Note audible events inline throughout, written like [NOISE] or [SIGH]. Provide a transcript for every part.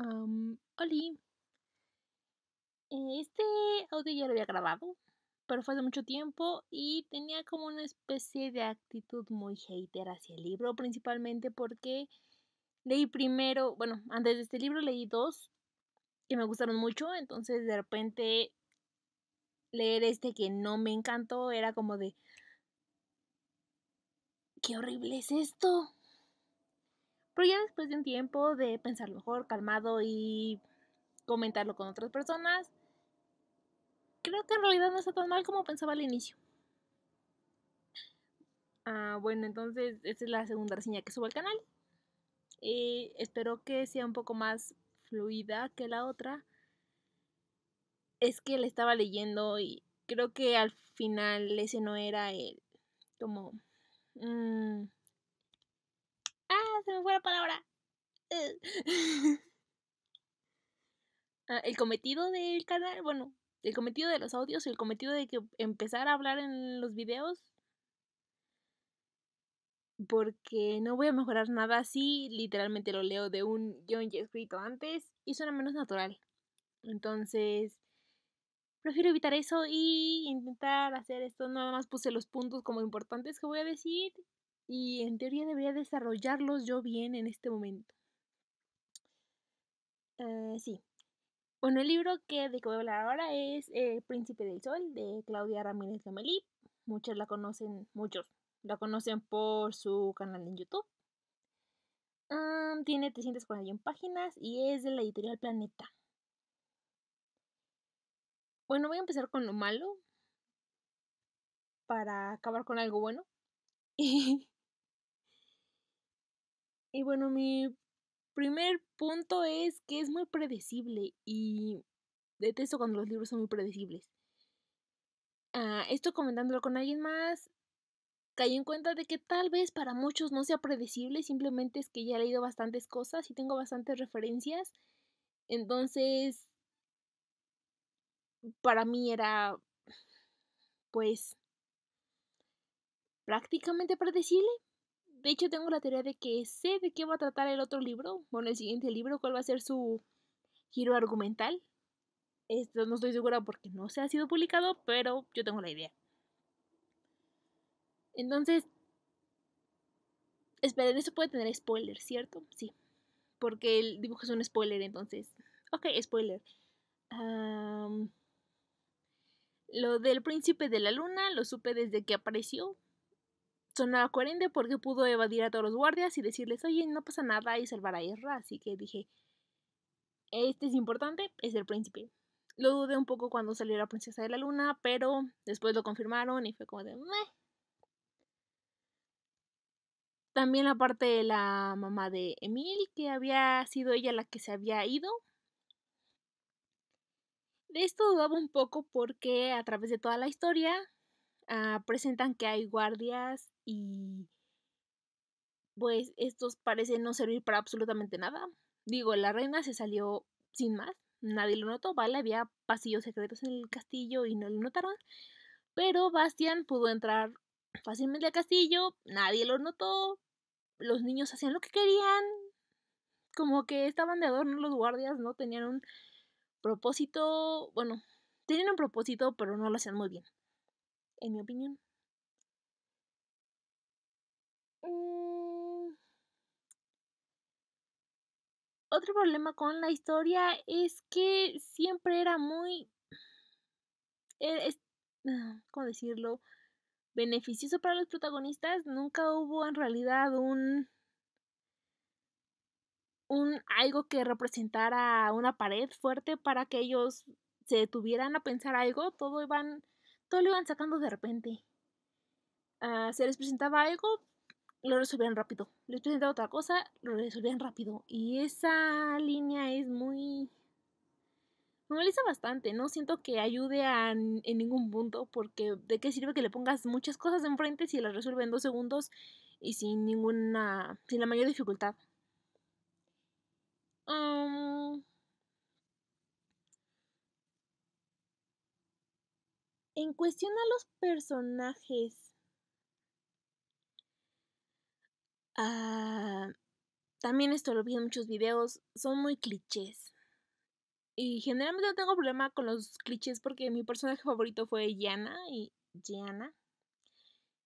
Um, Este audio ya lo había grabado, pero fue hace mucho tiempo y tenía como una especie de actitud muy hater hacia el libro, principalmente porque leí primero, bueno, antes de este libro leí dos que me gustaron mucho, entonces de repente leer este que no me encantó era como de, qué horrible es esto. Pero ya después de un tiempo de pensar mejor, calmado y comentarlo con otras personas, creo que en realidad no está tan mal como pensaba al inicio. Ah, bueno, entonces esta es la segunda reseña que subo al canal. y eh, espero que sea un poco más fluida que la otra. Es que la estaba leyendo y creo que al final ese no era el como... Mm, ¡Ah! Se me fue la palabra. Eh. [LAUGHS] Ah, el cometido del canal, bueno, el cometido de los audios, el cometido de que empezar a hablar en los videos. Porque no voy a mejorar nada así, literalmente lo leo de un guión ya escrito antes y suena menos natural. Entonces, prefiero evitar eso y intentar hacer esto. Nada más puse los puntos como importantes que voy a decir y en teoría debería desarrollarlos yo bien en este momento. Eh, sí. Bueno, el libro que de que voy a hablar ahora es El eh, Príncipe del Sol de Claudia Ramírez Lomelí. Muchos la conocen, muchos la conocen por su canal en YouTube. tiene 341 páginas y es de la editorial Planeta. Bueno, voy a empezar con lo malo para acabar con algo bueno. [LAUGHS] Y bueno, mi primer punto es que es muy predecible y detesto cuando los libros son muy predecibles. Ah, esto comentándolo con alguien más, caí en cuenta de que tal vez para muchos no sea predecible, simplemente es que ya he leído bastantes cosas y tengo bastantes referencias. Entonces, para mí era, pues, prácticamente predecible, de hecho, tengo la teoría de que sé de qué va a tratar el otro libro. Bueno, el siguiente libro, cuál va a ser su giro argumental. Esto no estoy segura porque no se ha sido publicado, pero yo tengo la idea. Entonces, esperen, eso puede tener spoiler, ¿cierto? Sí, porque el dibujo es un spoiler, entonces. Ok, spoiler. lo del príncipe de la luna lo supe desde que apareció, sonaba coherente porque pudo evadir a todos los guardias y decirles, oye, no pasa nada y salvar a Israel, Así que dije, este es importante, es el príncipe. Lo dudé un poco cuando salió la princesa de la luna, pero después lo confirmaron y fue como de... También la parte de la mamá de Emil, que había sido ella la que se había ido. De esto dudaba un poco porque a través de toda la historia Ah, presentan que hay guardias y pues estos parecen no servir para absolutamente nada. Digo, la reina se salió sin más, nadie lo notó, vale, había pasillos secretos en el castillo y no lo notaron, pero Bastian pudo entrar fácilmente al castillo, nadie lo notó, los niños hacían lo que querían, como que estaban de adorno los guardias, no tenían un propósito, bueno, tenían un propósito, pero no lo hacían muy bien en mi opinión. Mm. Otro problema con la historia es que siempre era muy... E-, ah, ¿Cómo decirlo? Beneficioso para los protagonistas. Nunca hubo en realidad un... Un, algo que representara una pared fuerte para que ellos se detuvieran a pensar algo, todo iban todo lo iban sacando de repente. Ah, se les presentaba algo, lo resolvían rápido. Les presentaba otra cosa, lo resolvían rápido. Y esa línea es muy... Normaliza bastante, no siento que ayude en ningún punto, porque ¿de qué sirve que le pongas muchas cosas enfrente si las resuelve en dos segundos y sin ninguna, sin la mayor dificultad? En cuestión a los personajes. Ah, también esto lo vi en muchos videos. Son muy clichés. Y generalmente no tengo problema con los clichés porque mi personaje favorito fue Yana y Yana.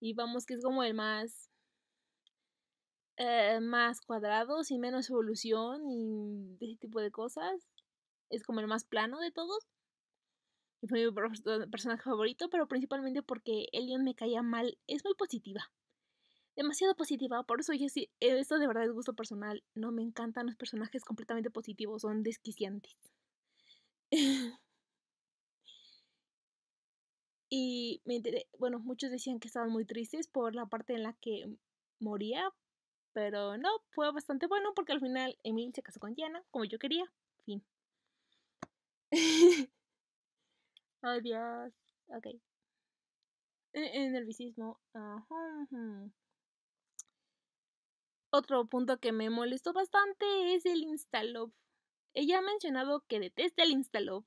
Y vamos que es como el más eh, más cuadrados y menos evolución y ese tipo de cosas. Es como el más plano de todos y fue mi personaje favorito, pero principalmente porque Elion me caía mal. Es muy positiva. Demasiado positiva, por eso yo sí, eh, esto de verdad es gusto personal. No me encantan los personajes completamente positivos, son desquiciantes. [LAUGHS] y me enteré, bueno, muchos decían que estaban muy tristes por la parte en la que moría, pero no, fue bastante bueno porque al final Emil se casó con Diana, como yo quería. Fin. [LAUGHS] Adiós. Ok. E-, Nervicismo. Ajá. Otro punto que me molestó bastante es el Instalove. Ella ha mencionado que detesta el Instalove.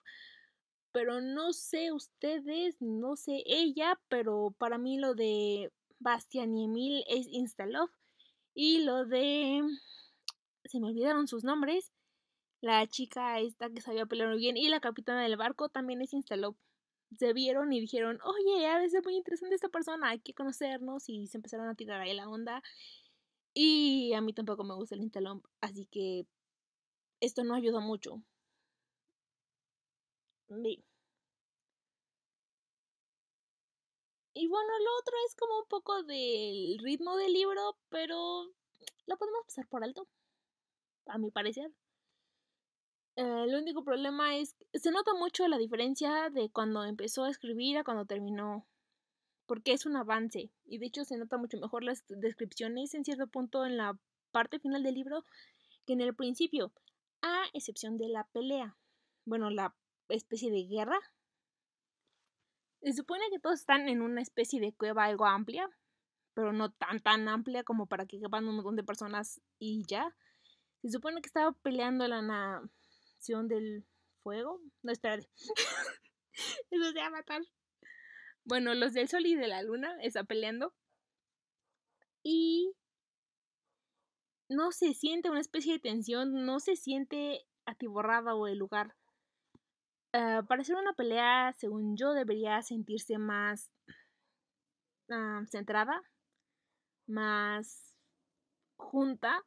Pero no sé ustedes, no sé ella, pero para mí lo de Bastian y Emil es Instalove. Y lo de. Se me olvidaron sus nombres. La chica esta que sabía pelear muy bien. Y la capitana del barco también es Instalove se vieron y dijeron, oye, a veces es muy interesante esta persona, hay que conocernos y se empezaron a tirar ahí la onda. Y a mí tampoco me gusta el intelón así que esto no ayuda mucho. Y bueno, lo otro es como un poco del ritmo del libro, pero lo podemos pasar por alto, a mi parecer. Eh, el único problema es que se nota mucho la diferencia de cuando empezó a escribir a cuando terminó, porque es un avance y de hecho se nota mucho mejor las descripciones en cierto punto en la parte final del libro que en el principio, a excepción de la pelea, bueno, la especie de guerra. Se supone que todos están en una especie de cueva algo amplia, pero no tan tan amplia como para que quepan un montón de personas y ya. Se supone que estaba peleando la, del fuego. No, espérate. [LAUGHS] Eso se va Bueno, los del sol y de la luna está peleando. Y no se siente una especie de tensión, no se siente atiborrada o el lugar. Ah, para hacer una pelea, según yo, debería sentirse más ah, centrada, más junta,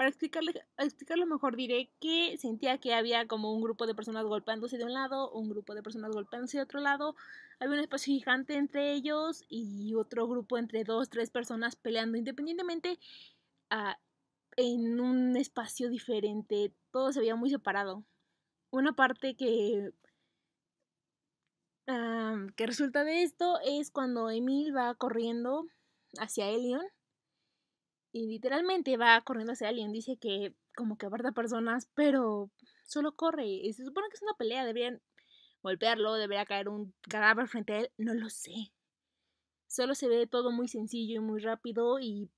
para explicarle, explicarlo mejor diré que sentía que había como un grupo de personas golpeándose de un lado, un grupo de personas golpeándose de otro lado, había un espacio gigante entre ellos y otro grupo entre dos, tres personas peleando independientemente ah, en un espacio diferente, todo se veía muy separado. Una parte que ah, que resulta de esto es cuando Emil va corriendo hacia Elion y literalmente va corriendo hacia alguien, dice que como que aparta personas, pero solo corre. Y se supone que es una pelea, deberían golpearlo, debería caer un cadáver frente a él, no lo sé. Solo se ve todo muy sencillo y muy rápido y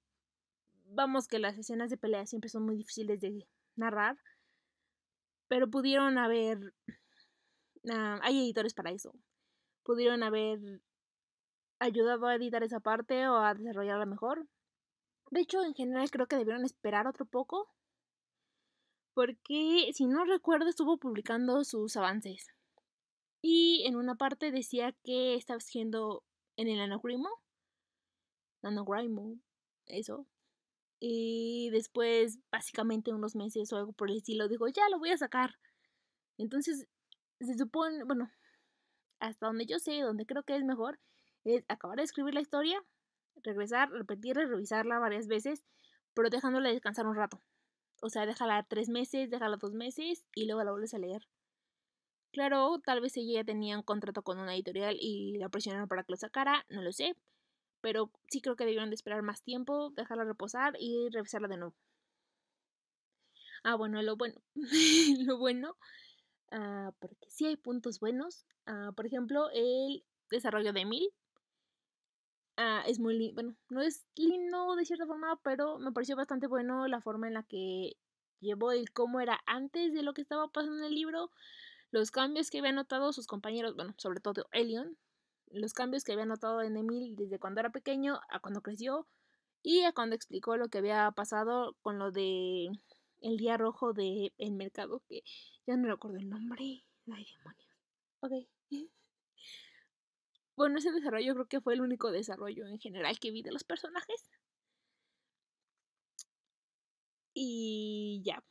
vamos que las escenas de pelea siempre son muy difíciles de narrar, pero pudieron haber... Ah, hay editores para eso. Pudieron haber ayudado a editar esa parte o a desarrollarla mejor. De hecho, en general creo que debieron esperar otro poco. Porque, si no recuerdo, estuvo publicando sus avances. Y en una parte decía que estaba haciendo en el anagrimo. Anagrimo, eso. Y después, básicamente unos meses o algo por el estilo, dijo, ya lo voy a sacar. Entonces, se supone, bueno, hasta donde yo sé, donde creo que es mejor, es acabar de escribir la historia, regresar, repetirla, revisarla varias veces, pero dejándola descansar un rato. O sea, déjala tres meses, déjala dos meses y luego la vuelves a leer. Claro, tal vez ella ya tenía un contrato con una editorial y la presionaron para que lo sacara, no lo sé, pero sí creo que debieron de esperar más tiempo, dejarla reposar y revisarla de nuevo. Ah, bueno, lo bueno, [LAUGHS] lo bueno, ah, porque sí hay puntos buenos, ah, por ejemplo, el desarrollo de Emil, Ah, es muy lindo, bueno, no es lindo de cierta forma, pero me pareció bastante bueno la forma en la que llevó el cómo era antes de lo que estaba pasando en el libro, los cambios que había notado sus compañeros, bueno, sobre todo Elion, los cambios que había notado en Emil desde cuando era pequeño a cuando creció y a cuando explicó lo que había pasado con lo de el día rojo de el mercado que ya no recuerdo el nombre. Ay, demonios. Ok. Bueno, ese desarrollo creo que fue el único desarrollo en general que vi de los personajes. Y ya.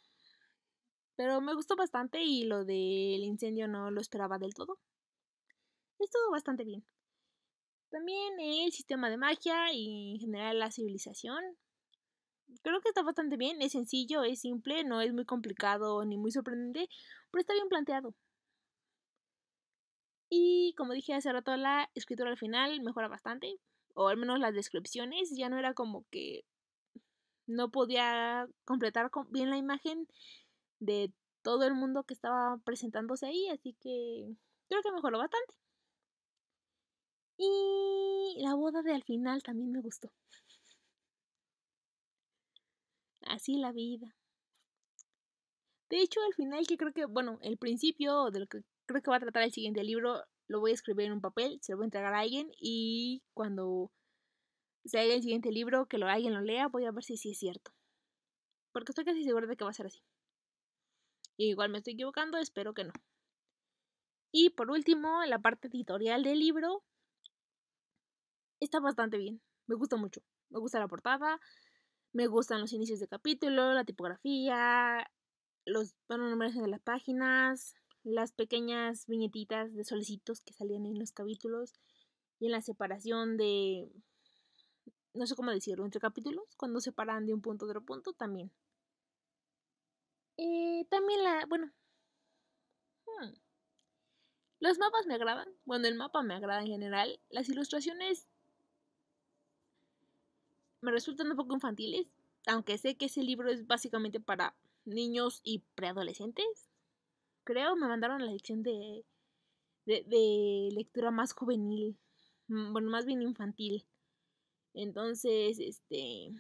Pero me gustó bastante y lo del incendio no lo esperaba del todo. Estuvo bastante bien. También el sistema de magia y en general la civilización. Creo que está bastante bien, es sencillo, es simple, no es muy complicado ni muy sorprendente, pero está bien planteado. Y como dije hace rato, la escritura al final mejora bastante, o al menos las descripciones, ya no era como que no podía completar bien la imagen de todo el mundo que estaba presentándose ahí, así que creo que mejoró bastante. Y la boda de al final también me gustó. Así la vida. De hecho, al final que creo que, bueno, el principio de lo que creo que va a tratar el siguiente libro. Lo voy a escribir en un papel, se lo voy a entregar a alguien y cuando se haya el siguiente libro, que lo, alguien lo lea, voy a ver si sí es cierto. Porque estoy casi segura de que va a ser así. Y igual me estoy equivocando, espero que no. Y por último, la parte editorial del libro está bastante bien. Me gusta mucho. Me gusta la portada, me gustan los inicios de capítulo, la tipografía, los números de las páginas, las pequeñas viñetitas de solecitos que salían en los capítulos y en la separación de, no sé cómo decirlo, entre capítulos, cuando separan de un punto a otro punto también. también la, bueno, hmm, los mapas me agradan, bueno, el mapa me agrada en general, las ilustraciones me resultan un poco infantiles, aunque sé que ese libro es básicamente para niños y preadolescentes creo, me mandaron la lección de, de, lectura más juvenil, mm, bueno, más bien infantil. Entonces, este...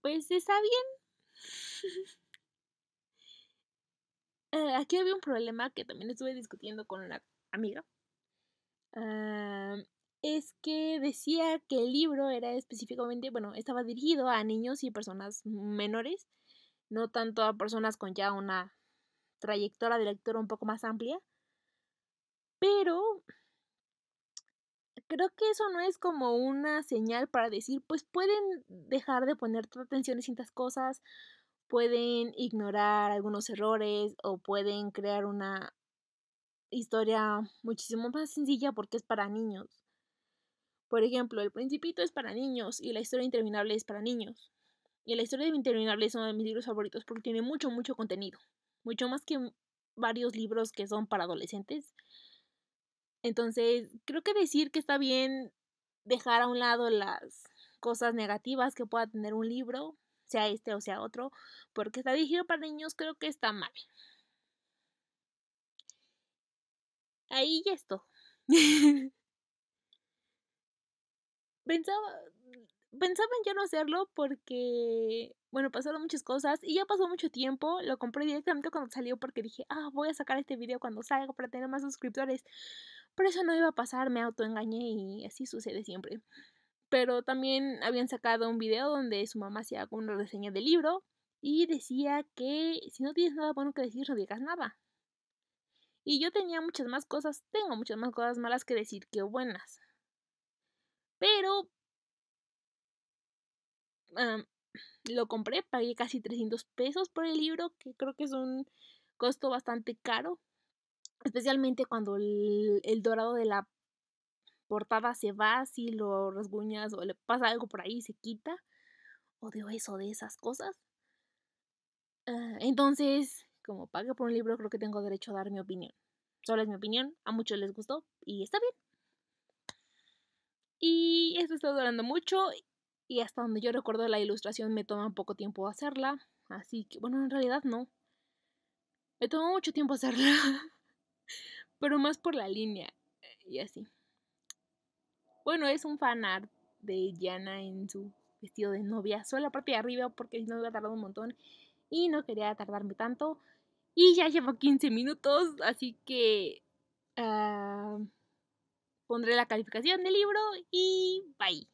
Pues está bien. [LAUGHS] Eh, aquí había un problema que también estuve discutiendo con una amiga. Ah, es que decía que el libro era específicamente, bueno, estaba dirigido a niños y personas menores no tanto a personas con ya una trayectoria de lectura un poco más amplia. Pero creo que eso no es como una señal para decir, pues pueden dejar de poner atención en ciertas cosas, pueden ignorar algunos errores o pueden crear una historia muchísimo más sencilla porque es para niños. Por ejemplo, El Principito es para niños y la historia interminable es para niños. Y La historia de mi interminable es uno de mis libros favoritos porque tiene mucho, mucho contenido. Mucho más que varios libros que son para adolescentes. Entonces, creo que decir que está bien dejar a un lado las cosas negativas que pueda tener un libro, sea este o sea otro, porque está dirigido para niños, creo que está mal. Ahí y esto. [LAUGHS] Pensaba, pensaba en ya no hacerlo porque, bueno, pasaron muchas cosas y ya pasó mucho tiempo. Lo compré directamente cuando salió porque dije, ah, voy a sacar este video cuando salga para tener más suscriptores. Pero eso no iba a pasar, me autoengañé y así sucede siempre. Pero también habían sacado un video donde su mamá hacía una reseña del libro y decía que si no tienes nada bueno que decir, no digas nada. Y yo tenía muchas más cosas, tengo muchas más cosas malas que decir que buenas. Pero lo compré, pagué casi 300 pesos por el libro, que creo que es un costo bastante caro, especialmente cuando el, dorado de la portada se va, si lo rasguñas o le pasa algo por ahí, y se quita, o de eso, de esas cosas. Ah, entonces, como pagué por un libro, creo que tengo derecho a dar mi opinión. Solo es mi opinión, a muchos les gustó y está bien. Y esto está durando mucho y hasta donde yo recuerdo la ilustración me toma poco tiempo hacerla. Así que, bueno, en realidad no. Me tomó mucho tiempo hacerla. [LAUGHS] Pero más por la línea. Y así. Bueno, es un fanart de Yana en su vestido de novia. Solo la parte de arriba porque si no hubiera tardado un montón. Y no quería tardarme tanto. Y ya llevo 15 minutos. Así que... Ah, pondré la calificación del libro y bye.